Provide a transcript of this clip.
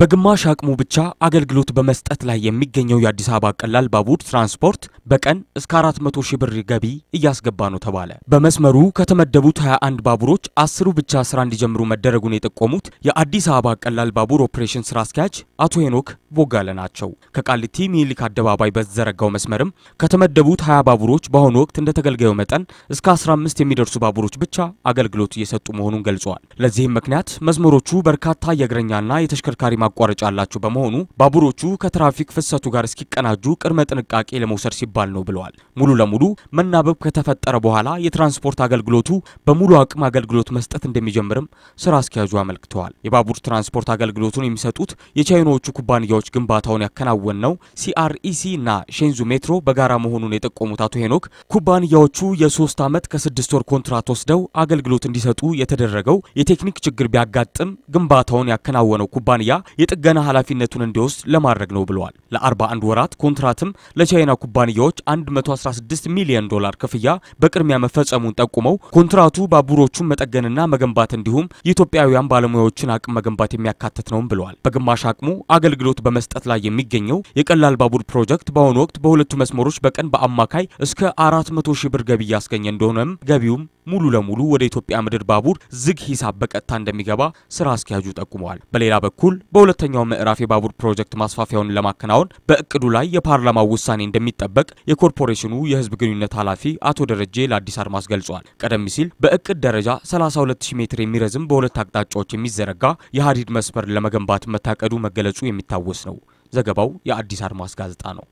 በግማሽ አቅሙ ብቻ አገልግሎት በመስጠት ላይ የሚገኘው የአዲስ አበባ ቀላል ባቡር ትራንስፖርት በቀን እስከ 400 ሺህ ብር ገቢ እያስገባ ነው ተባለ። በመስመሩ ከተመደቡት 21 ባቡሮች አስሩ ብቻ ስራ እንዲጀምሩ መደረጉን የጠቆሙት የአዲስ አበባ ቀላል ባቡር ኦፕሬሽን ስራ አስኪያጅ አቶ ሄኖክ ቦጋለ ናቸው። ከቃሊቲ ሚኒሊክ አደባባይ በተዘረጋው መስመርም ከተመደቡት 20 ባቡሮች በአሁኑ ወቅት እንደ ተገልጋዩ መጠን እስከ 15 የሚደርሱ ባቡሮች ብቻ አገልግሎት እየሰጡ መሆኑን ገልጸዋል። ለዚህም ምክንያት መስመሮቹ በርካታ የእግረኛና የተሽከርካሪ ማቋረጫ አላቸው በመሆኑ ባቡሮቹ ከትራፊክ ፍሰቱ ጋር እስኪቀናጁ ቅድመ ጥንቃቄ ለመውሰድ ሲባል ነው ብለዋል። ሙሉ ለሙሉ መናበብ ከተፈጠረ በኋላ የትራንስፖርት አገልግሎቱ በሙሉ አቅም አገልግሎት መስጠት እንደሚጀምርም ስራ አስኪያጁ አመልክተዋል። የባቡር ትራንስፖርት አገልግሎቱን የሚሰጡት የቻይናዎቹ ኩባንያዎች ግንባታውን ያከናወን ነው ሲአርኢሲ እና ሼንዙ ሜትሮ በጋራ መሆኑን የጠቆሙት አቶ ሄኖክ ኩባንያዎቹ የሶስት ዓመት ከስድስት ወር ኮንትራት ወስደው አገልግሎት እንዲሰጡ የተደረገው የቴክኒክ ችግር ቢያጋጥም ግንባታውን ያከናወነው ኩባንያ የጥገና ኃላፊነቱን እንዲወስድ ለማድረግ ነው ብለዋል። ለ41 ወራት ኮንትራትም ለቻይና ኩባንያዎች 116 ሚሊዮን ዶላር ክፍያ በቅድሚያ መፈጸሙን ጠቁመው ኮንትራቱ ባቡሮቹን መጠገንና መገንባት እንዲሁም የኢትዮጵያውያን ባለሙያዎችን አቅም መገንባት የሚያካትት ነውም ብለዋል። በግማሽ አቅሙ አገልግሎት በመስጠት ላይ የሚገኘው የቀላል ባቡር ፕሮጀክት በአሁኑ ወቅት በሁለቱ መስመሮች በቀን በአማካይ እስከ 400 ሺህ ብር ገቢ እያስገኘ እንደሆነም ገቢውም ሙሉ ለሙሉ ወደ ኢትዮጵያ ምድር ባቡር ዝግ ሂሳብ በቀጥታ እንደሚገባ ስራ አስኪያጁ ጠቁመዋል። በሌላ በኩል በሁለተኛው ምዕራፍ የባቡር ፕሮጀክት ማስፋፊያውን ለማከናወን በእቅዱ ላይ የፓርላማው ውሳኔ እንደሚጠበቅ የኮርፖሬሽኑ የህዝብ ግንኙነት ኃላፊ አቶ ደረጀ ለአዲስ አድማስ ገልጿል። ቀደም ሲል በእቅድ ደረጃ 320 ሜትር የሚረዝም በሁለት አቅጣጫዎች የሚዘረጋ የሀዲድ መስመር ለመገንባት መታቀዱ መገለጹ የሚታወስ ነው። ዘገባው የአዲስ አድማስ ጋዜጣ ነው።